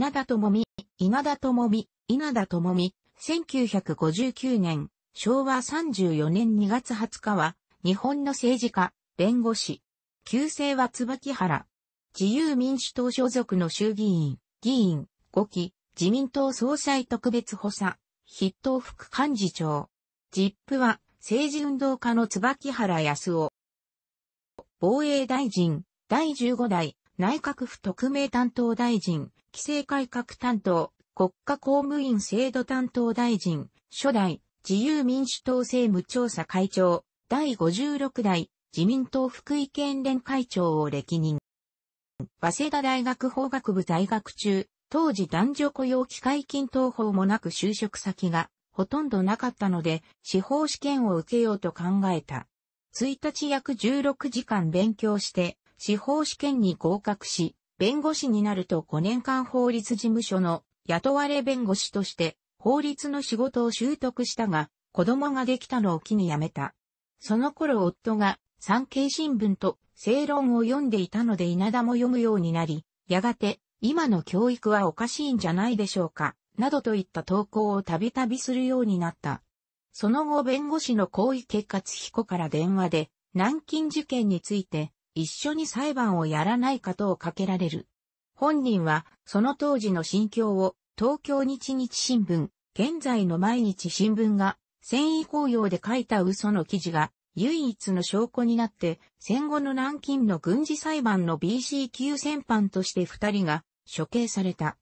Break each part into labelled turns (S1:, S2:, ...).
S1: 稲田智美、稲田智美、稲田智美、1959年、昭和34年2月20日は、日本の政治家、弁護士。旧姓は椿原。自由民主党所属の衆議院、議員、5期、自民党総裁特別補佐、筆頭副幹事長。ジップは、政治運動家の椿原康夫。防衛大臣、第15代、内閣府特命担当大臣、規制改革担当、国家公務員制度担当大臣、初代、自由民主党政務調査会長、第56代、自民党福井県連会長を歴任。早稲田大学法学部在学中、当時男女雇用機会均等法もなく就職先がほとんどなかったので、司法試験を受けようと考えた。1日約16時間勉強して、司法試験に合格し、弁護士になると5年間法律事務所の雇われ弁護士として法律の仕事を習得したが、子供ができたのを機に辞めた。その頃夫が産経新聞と正論を読んでいたので稲田も読むようになり、やがて今の教育はおかしいんじゃないでしょうか、などといった投稿をたびたびするようになった。その後弁護士の行為結括彦から電話で南京事件について一緒に裁判をやらないかとかけられる。本人は、その当時の心境を、東京日日新聞、現在の毎日新聞が、繊維公用で書いた嘘の記事が、唯一の証拠になって、戦後の南京の軍事裁判の BC 級戦犯として二人が処刑された。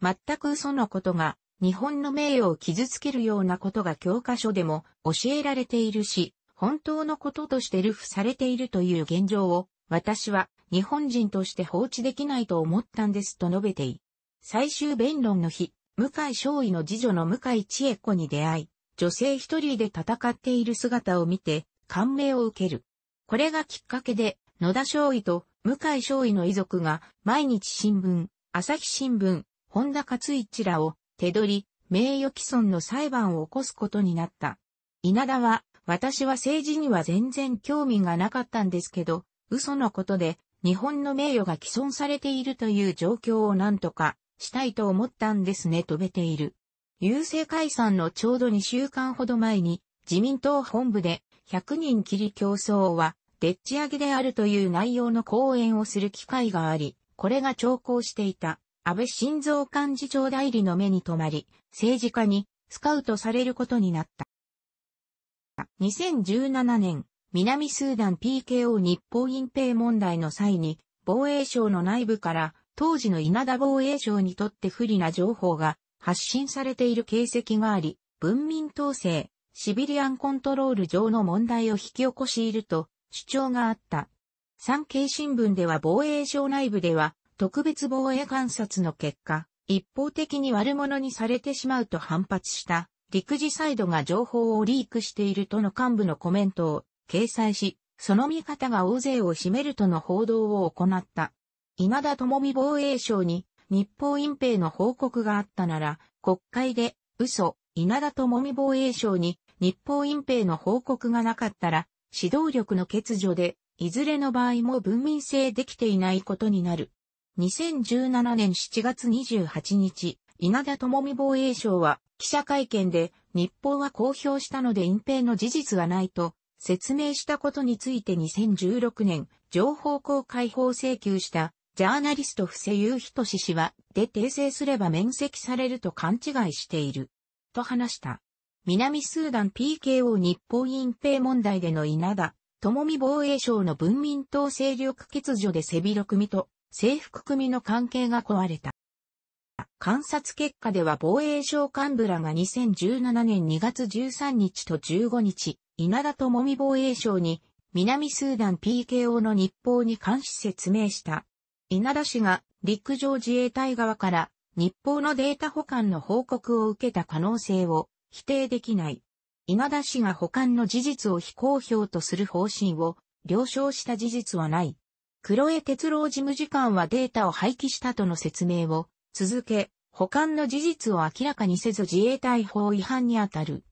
S1: 全く嘘のことが、日本の名誉を傷つけるようなことが教科書でも教えられているし、本当のこととして流布されているという現状を私は日本人として放置できないと思ったんですと述べてい。最終弁論の日、向井少尉の次女の向井千恵子に出会い、女性一人で戦っている姿を見て感銘を受ける。これがきっかけで野田少尉と向井少尉の遺族が毎日新聞、朝日新聞、本田勝一らを手取り、名誉毀損の裁判を起こすことになった。稲田は、私は政治には全然興味がなかったんですけど、嘘のことで、日本の名誉が毀損されているという状況を何とかしたいと思ったんですねとべている。郵政解散のちょうど2週間ほど前に自民党本部で100人切り競争はでっち上げであるという内容の講演をする機会があり、これが調校していた安倍晋三幹事長代理の目に留まり、政治家にスカウトされることになった。2017年南スーダン PKO 日報隠蔽問題の際に、防衛省の内部から当時の稲田防衛省にとって不利な情報が発信されている形跡があり、文民統制、シビリアンコントロール上の問題を引き起こしていると主張があった。産経新聞では防衛省内部では特別防衛観察の結果、一方的に悪者にされてしまうと反発した陸自サイドが情報をリークしているとの幹部のコメントを掲載し、その見方が大勢を占めるとの報道を行った。稲田智美防衛省に日報隠蔽の報告があったなら、国会で嘘、稲田智美防衛省に日報隠蔽の報告がなかったら、指導力の欠如で、いずれの場合も文民性できていないことになる。2017年7月28日、稲田智美防衛省は記者会見で日報は公表したので隠蔽の事実はないと説明したことについて2016年、情報公開法請求した、ジャーナリストゆうひ人氏氏は、で訂正すれば免責されると勘違いしている。と話した。南スーダン PKO 日本隠蔽問題での稲田、智美防衛省の文民党勢力欠如で背広組と制服組の関係が壊れた。観察結果では防衛省幹部らが2017年2月13日と15日、稲田智美防衛省に、南スーダン PKO の日報に監視説明した。稲田氏が陸上自衛隊側から日報のデータ保管の報告を受けた可能性を否定できない。稲田氏が保管の事実を非公表とする方針を了承した事実はない。黒江哲郎事務次官はデータを廃棄したとの説明を続け、保管の事実を明らかにせず自衛隊法違反にあたる。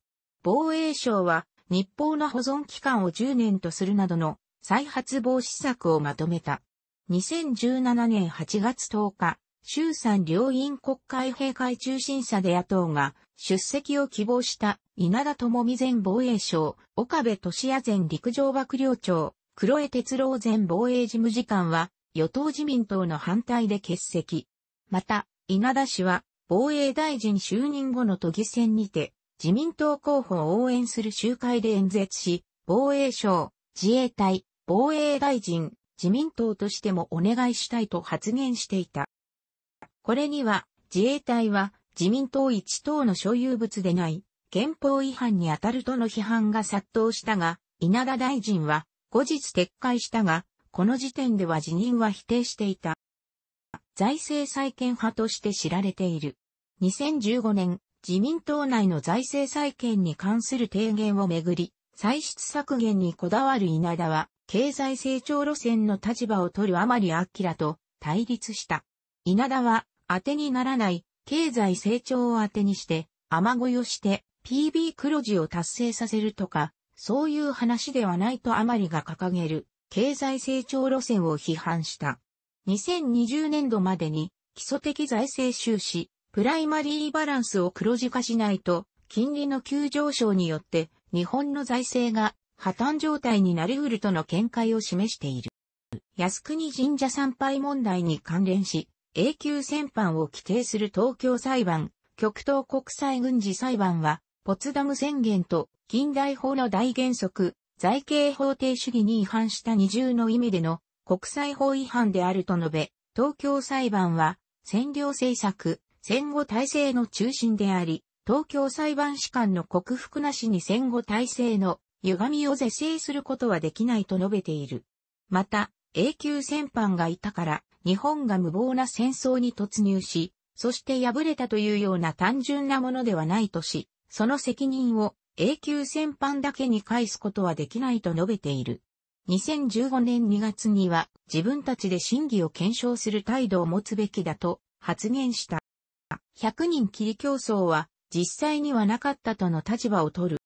S1: 防衛省は日報の保存期間を10年とするなどの再発防止策をまとめた。2017年8月10日、衆参両院国会閉会中審査で野党が出席を希望した稲田智美前防衛省、岡部俊也前陸上幕僚長、黒江哲郎前防衛事務次官は与党自民党の反対で欠席。また、稲田氏は防衛大臣就任後の都議選にて自民党候補を応援する集会で演説し、防衛省、自衛隊、防衛大臣、自民党としてもお願いしたいと発言していた。これには、自衛隊は自民党一党の所有物でない、憲法違反に当たるとの批判が殺到したが、稲田大臣は後日撤回したが、この時点では辞任は否定していた。財政再建派として知られている。2015年、自民党内の財政再建に関する提言をめぐり、歳出削減にこだわる稲田は、経済成長路線の立場を取るあ甘利明と対立した。稲田は、当てにならない経済成長を当てにして、雨乞いをして PB 黒字を達成させるとか、そういう話ではないとあまりが掲げる経済成長路線を批判した。2020年度までに基礎的財政収支、プライマリーバランスを黒字化しないと、金利の急上昇によって日本の財政が破綻状態になりうるとの見解を示している。靖国神社参拝問題に関連し、永久戦犯を規定する東京裁判、極東国際軍事裁判は、ポツダム宣言と近代法の大原則、財形法定主義に違反した二重の意味での国際法違反であると述べ、東京裁判は、占領政策、戦後体制の中心であり、東京裁判士官の克服なしに戦後体制の歪みを是正することはできないと述べている。また、永久戦犯がいたから、日本が無謀な戦争に突入し、そして敗れたというような単純なものではないとし、その責任を永久戦犯だけに返すことはできないと述べている。2015年2月には自分たちで真偽を検証する態度を持つべきだと発言した。100人切り競争は実際にはなかったとの立場を取る。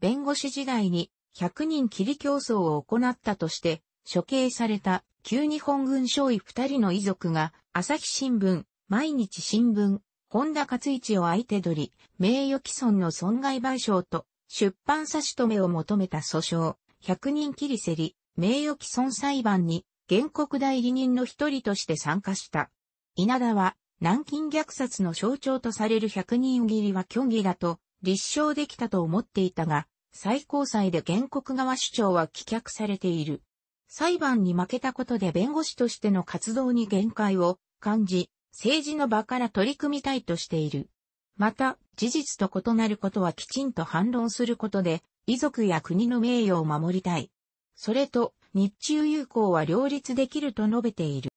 S1: 弁護士時代に100人切り競争を行ったとして処刑された旧日本軍将尉2人の遺族が朝日新聞、毎日新聞、本田勝一を相手取り、名誉毀損の損害賠償と出版差し止めを求めた訴訟、100人切り競り、名誉毀損裁判に原告代理人の一人として参加した。稲田は南京虐殺の象徴とされる百人斬りは虚偽だと立証できたと思っていたが、最高裁で原告側主張は棄却されている。裁判に負けたことで弁護士としての活動に限界を感じ、政治の場から取り組みたいとしている。また、事実と異なることはきちんと反論することで、遺族や国の名誉を守りたい。それと、日中友好は両立できると述べている。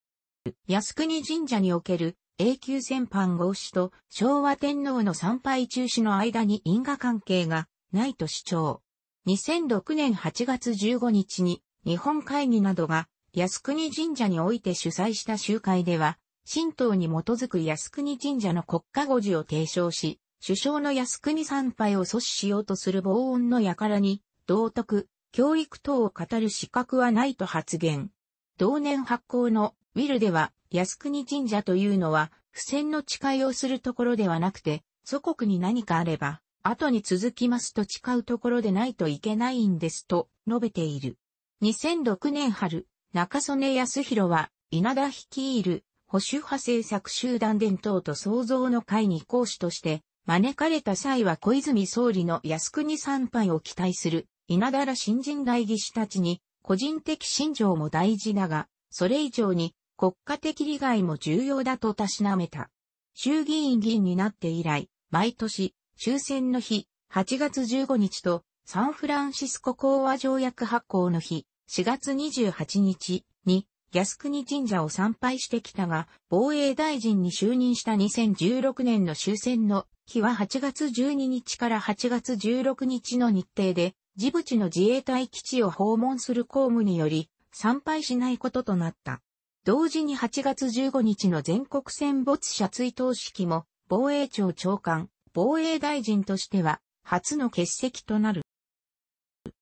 S1: 靖国神社における永久戦犯合死と昭和天皇の参拝中止の間に因果関係がないと主張。2006年8月15日に日本会議などが靖国神社において主催した集会では、神道に基づく靖国神社の国家護持を提唱し、首相の靖国参拝を阻止しようとする防音の輩に、道徳、教育等を語る資格はないと発言。同年発行のウィルでは、靖国神社というのは、不戦の誓いをするところではなくて、祖国に何かあれば、後に続きますと誓うところでないといけないんですと述べている。2006年春、中曽根康弘は、稲田率いる保守派政策集団伝統と創造の会に講師として、招かれた際は小泉総理の靖国参拝を期待する稲田ら新人代議士たちに、個人的信条も大事だが、それ以上に国家的利害も重要だとたしなめた。衆議院議員になって以来、毎年、終戦の日、8月15日と、サンフランシスコ講和条約発行の日、4月28日に、靖国神社を参拝してきたが、防衛大臣に就任した2016年の終戦の日は8月12日から8月16日の日程で、ジブチの自衛隊基地を訪問する公務により、参拝しないこととなった。同時に8月15日の全国戦没者追悼式も、防衛庁長官、防衛大臣としては、初の欠席となる。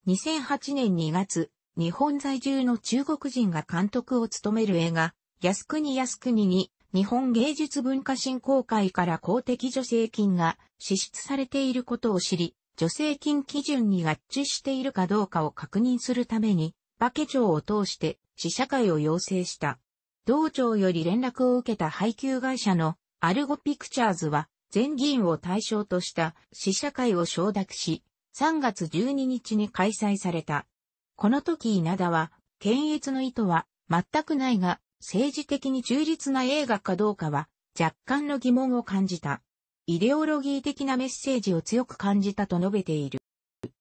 S1: 2008年2月、日本在住の中国人が監督を務める映画、靖国靖国に、日本芸術文化振興会から公的助成金が支出されていることを知り、助成金基準に合致しているかどうかを確認するために、馬け町を通して、試写会を要請した。同庁より連絡を受けた配給会社のアルゴピクチャーズは、全議員を対象とした試写会を承諾し、3月12日に開催された。この時稲田は、検閲の意図は全くないが、政治的に中立な映画かどうかは、若干の疑問を感じた。イデオロギー的なメッセージを強く感じたと述べている。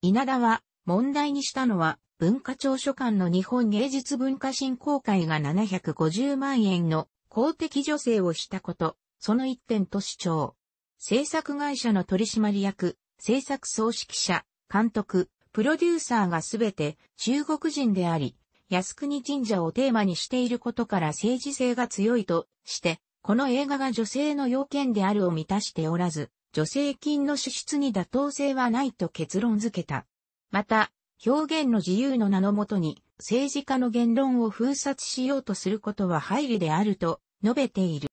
S1: 稲田は、問題にしたのは、文化庁所管の日本芸術文化振興会が750万円の公的助成をしたこと、その一点と主張。制作会社の取締役、制作総指揮者、監督、プロデューサーがすべて中国人であり、靖国神社をテーマにしていることから政治性が強いとして、この映画が女性の要件であるを満たしておらず、助成金の支出に妥当性はないと結論付けた。また、表現の自由の名のもとに政治家の言論を封殺しようとすることは配慮であると述べている。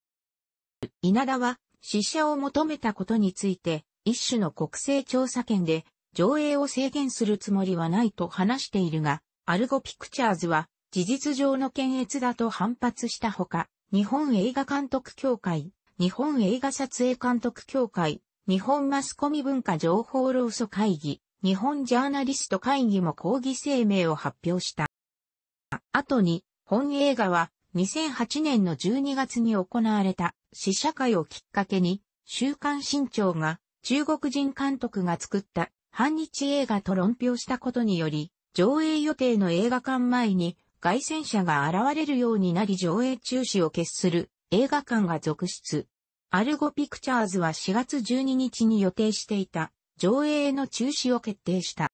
S1: 稲田は死者を求めたことについて一種の国勢調査権で上映を制限するつもりはないと話しているが、アルゴピクチャーズは事実上の検閲だと反発したほか、日本映画監督協会、日本映画撮影監督協会、日本マスコミ文化情報労組会議、日本ジャーナリスト会議も抗議声明を発表した。後に、本映画は2008年の12月に行われた試写会をきっかけに、週刊新潮が中国人監督が作った反日映画と論評したことにより、上映予定の映画館前に外戦車が現れるようになり上映中止を決する映画館が続出。アルゴピクチャーズは4月12日に予定していた上映の中止を決定した。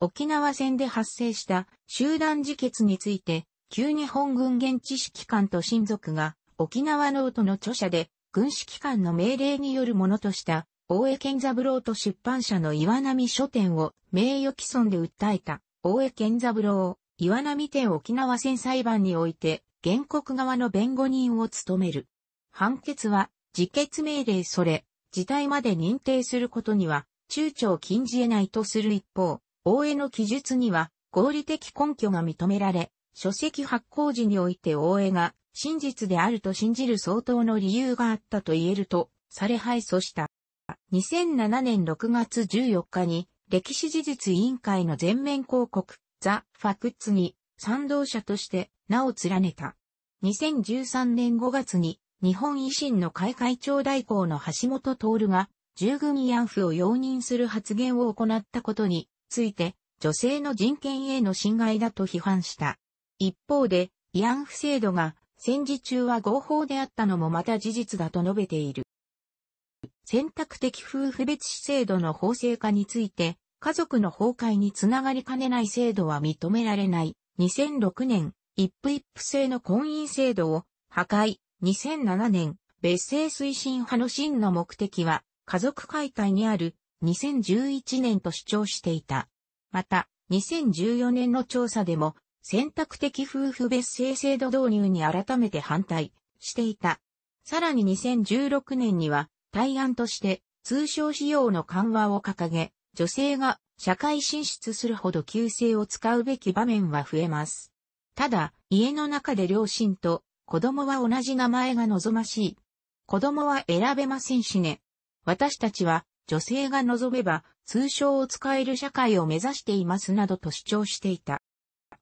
S1: 沖縄戦で発生した集団自決について、旧日本軍現地指揮官と親族が沖縄ノートの著者で軍指揮官の命令によるものとした大江健三郎と出版社の岩波書店を名誉毀損で訴えた大江健三郎、岩波店沖縄戦裁判において原告側の弁護人を務める。判決は自決命令それ事態まで認定することには、躊躇を禁じ得ないとする一方、大江の記述には合理的根拠が認められ、書籍発行時において大江が真実であると信じる相当の理由があったと言えると、され敗訴した。2007年6月14日に、歴史事実委員会の全面広告、ザ・ファクッツに賛同者として名を連ねた。2013年5月に日本維新の会会長代行の橋本徹が、従軍慰安婦を容認する発言を行ったことについて、女性の人権への侵害だと批判した。一方で、慰安婦制度が戦時中は合法であったのもまた事実だと述べている。選択的夫婦別子制度の法制化について、家族の崩壊につながりかねない制度は認められない。2006年、一夫一夫制の婚姻制度を破壊、2007年、別姓推進派の真の目的は、家族解体にある2011年と主張していた。また、2014年の調査でも、選択的夫婦別姓制度導入に改めて反対していた。さらに2016年には、対案として通称使用の緩和を掲げ、女性が社会進出するほど旧姓を使うべき場面は増えます。ただ、家の中で両親と子供は同じ名前が望ましい。子供は選べませんしね。私たちは女性が望めば通称を使える社会を目指していますなどと主張していた。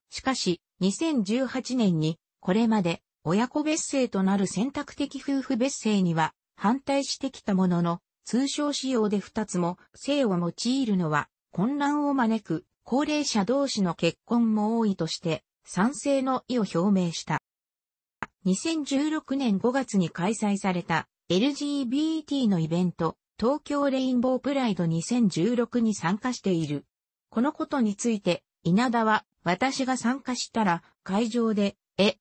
S1: しかし、2018年にこれまで親子別姓となる選択的夫婦別姓には反対してきたものの、通称使用で2つも姓を用いるのは混乱を招く高齢者同士の結婚も多いとして賛成の意を表明した。2016年5月に開催された LGBT のイベント、東京レインボープライド2016に参加している。このことについて、稲田は、私が参加したら、会場で、え、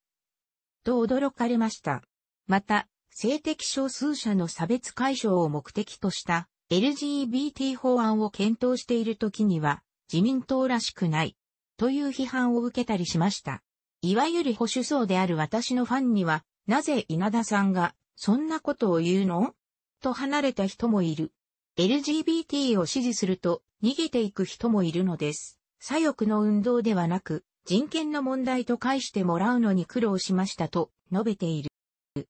S1: と驚かれました。また、性的少数者の差別解消を目的とした LGBT 法案を検討している時には自民党らしくないという批判を受けたりしました。いわゆる保守層である私のファンには、なぜ稲田さんが、そんなことを言うのと離れた人もいる。LGBT を支持すると逃げていく人もいるのです。左翼の運動ではなく、人権の問題と返してもらうのに苦労しましたと述べている。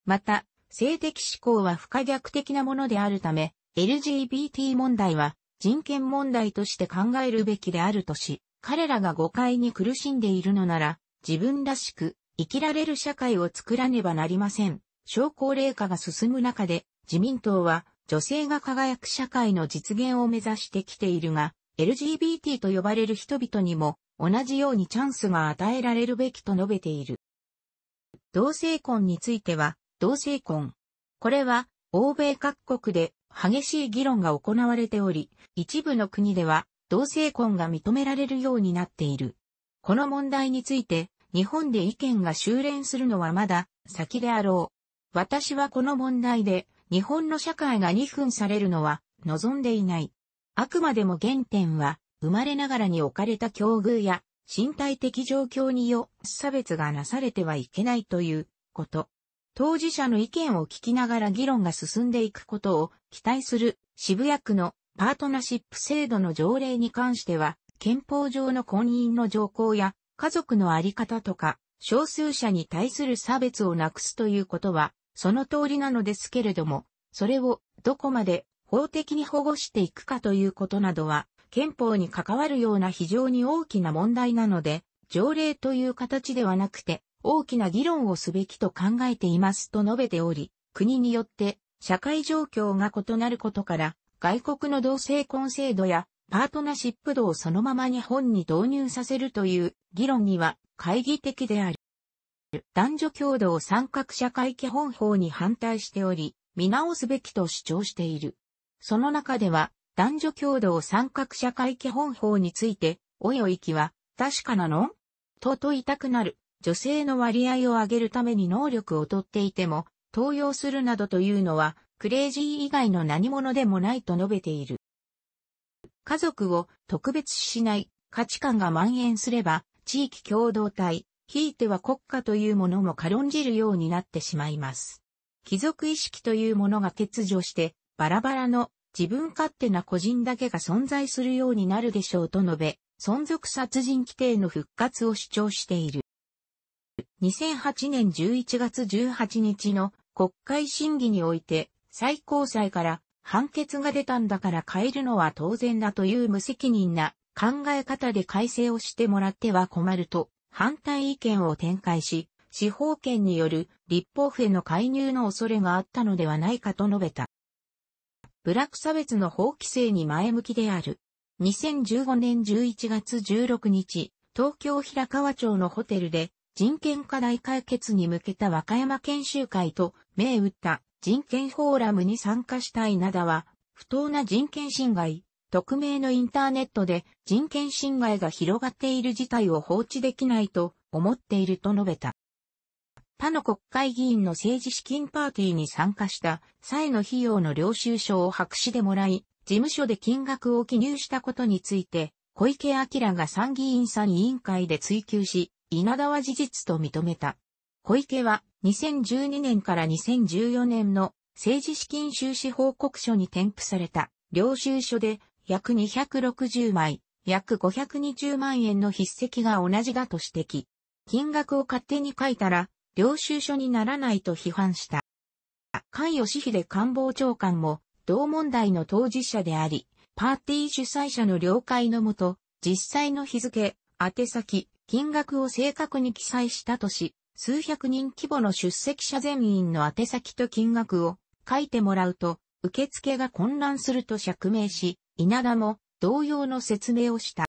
S1: また、性的思考は不可逆的なものであるため、LGBT 問題は人権問題として考えるべきであるとし、彼らが誤解に苦しんでいるのなら、自分らしく生きられる社会を作らねばなりません。小高齢化が進む中で自民党は女性が輝く社会の実現を目指してきているが、LGBT と呼ばれる人々にも同じようにチャンスが与えられるべきと述べている。同性婚については、同性婚。これは、欧米各国で激しい議論が行われており、一部の国では同性婚が認められるようになっている。この問題について、日本で意見が修練するのはまだ先であろう。私はこの問題で、日本の社会が2分されるのは望んでいない。あくまでも原点は、生まれながらに置かれた境遇や身体的状況によ差別がなされてはいけないということ。当事者の意見を聞きながら議論が進んでいくことを期待する渋谷区のパートナーシップ制度の条例に関しては憲法上の婚姻の条項や、家族のあり方とか、少数者に対する差別をなくすということは、その通りなのですけれども、それをどこまで法的に保護していくかということなどは、憲法に関わるような非常に大きな問題なので、条例という形ではなくて、大きな議論をすべきと考えていますと述べており、国によって社会状況が異なることから、外国の同性婚制度やパートナーシップ度をそのまま日本に導入させるという議論には懐疑的である。男女共同参画社会基本法に反対しており、見直すべきと主張している。その中では、男女共同参画社会基本法について、およいきは、確かなのと問いたくなる、女性の割合を上げるために能力をとっていても、登用するなどというのは、クレイジー以外の何者でもないと述べている。家族を特別視しない価値観が蔓延すれば、地域共同体、ひいては国家というものも軽んじるようになってしまいます。貴族意識というものが欠如して、バラバラの自分勝手な個人だけが存在するようになるでしょうと述べ、存続殺人規定の復活を主張している。2008年11月18日の国会審議において、最高裁から判決が出たんだから変えるのは当然だという無責任な考え方で改正をしてもらっては困ると反対意見を展開し、司法権による立法府への介入の恐れがあったのではないかと述べた。部落差別の法規制に前向きである。2015年11月16日、東京平川町のホテルで人権課題解決に向けた和歌山研修会と銘打った人権フォーラムに参加したい稲田は、不当な人権侵害、匿名のインターネットで人権侵害が広がっている事態を放置できないと思っていると述べた。他の国会議員の政治資金パーティーに参加した際の費用の領収書を白紙でもらい、事務所で金額を記入したことについて、小池晃が参議院参委員会で追及し、稲田は事実と認めた。小池は2012年から2014年の政治資金収支報告書に添付された領収書で約260枚、約520万円の筆跡が同じだと指摘。金額を勝手に書いたら、領収書にならないと批判した。菅義偉官房長官も、同問題の当事者であり、パーティー主催者の了解のもと、実際の日付、宛先、金額を正確に記載したとし、数百人規模の出席者全員の宛先と金額を書いてもらうと、受付が混乱すると釈明し、稲田も同様の説明をした。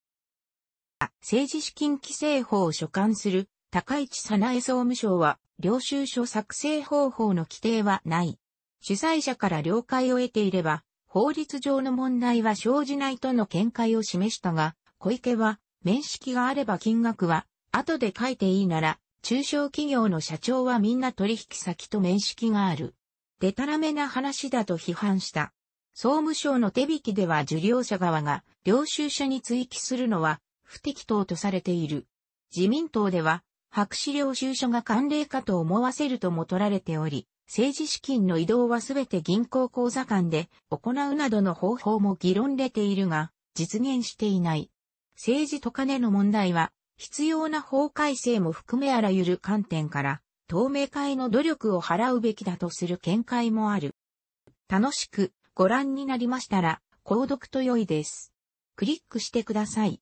S1: 政治資金規正法を所管する高市早苗総務省は、領収書作成方法の規定はない。主催者から了解を得ていれば、法律上の問題は生じないとの見解を示したが、小池は、面識があれば金額は、後で書いていいなら、中小企業の社長はみんな取引先と面識がある。でたらめな話だと批判した。総務省の手引きでは受領者側が領収書に追記するのは不適当とされている。自民党では白紙領収書が慣例かと思わせるとも取られており、政治資金の移動はすべて銀行口座間で行うなどの方法も議論れているが、実現していない。政治と金の問題は必要な法改正も含めあらゆる観点から、透明化への努力を払うべきだとする見解もある。楽しくご覧になりましたら、購読と良いです。クリックしてください。